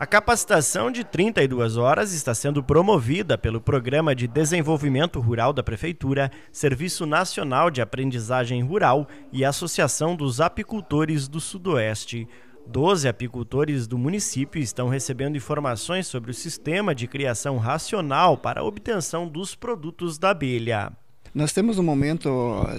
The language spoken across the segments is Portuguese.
A capacitação de 32 horas está sendo promovida pelo Programa de Desenvolvimento Rural da Prefeitura, Serviço Nacional de Aprendizagem Rural e Associação dos Apicultores do Sudoeste. Doze apicultores do município estão recebendo informações sobre o sistema de criação racional para a obtenção dos produtos da abelha. Nós temos no momento,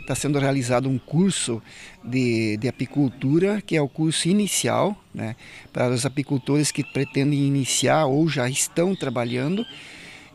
está sendo realizado um curso de, de apicultura, que é o curso inicial, né, para os apicultores que pretendem iniciar ou já estão trabalhando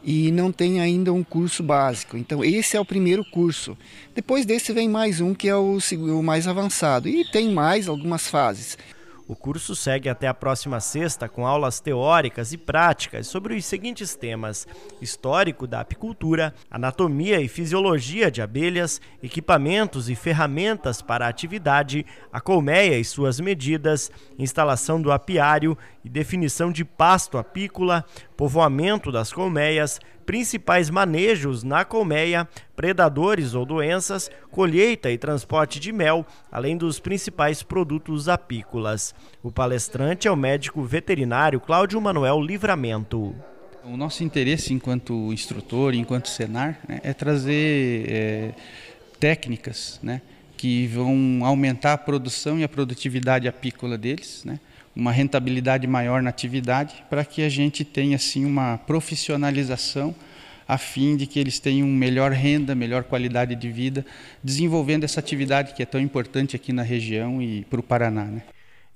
e não tem ainda um curso básico. Então esse é o primeiro curso. Depois desse vem mais um que é o, o mais avançado e tem mais algumas fases. O curso segue até a próxima sexta com aulas teóricas e práticas sobre os seguintes temas: histórico da apicultura, anatomia e fisiologia de abelhas, equipamentos e ferramentas para a atividade, a colmeia e suas medidas, instalação do apiário e definição de pasto apícola, povoamento das colmeias, principais manejos na colmeia, predadores ou doenças, colheita e transporte de mel, além dos principais produtos apícolas. O palestrante é o médico veterinário Cláudio Manuel Livramento. O nosso interesse enquanto instrutor, enquanto Senar, né, é trazer é, técnicas né, que vão aumentar a produção e a produtividade apícola deles, né, uma rentabilidade maior na atividade, para que a gente tenha assim uma profissionalização a fim de que eles tenham melhor renda, melhor qualidade de vida, desenvolvendo essa atividade que é tão importante aqui na região e para o Paraná. Né?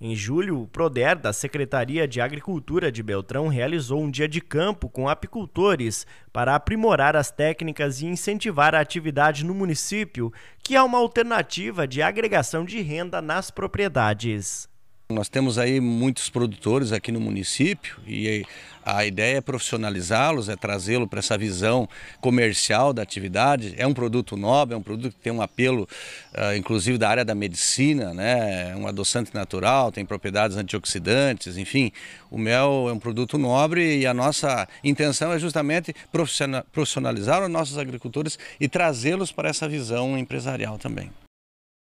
Em julho, o Proder da Secretaria de Agricultura de Beltrão realizou um dia de campo com apicultores para aprimorar as técnicas e incentivar a atividade no município, que é uma alternativa de agregação de renda nas propriedades. Nós temos aí muitos produtores aqui no município e a ideia é profissionalizá-los, é trazê los para essa visão comercial da atividade. É um produto nobre, é um produto que tem um apelo, ah, inclusive da área da medicina, né? É um adoçante natural, tem propriedades antioxidantes, enfim. O mel é um produto nobre e a nossa intenção é justamente profissionalizar os nossos agricultores e trazê-los para essa visão empresarial também.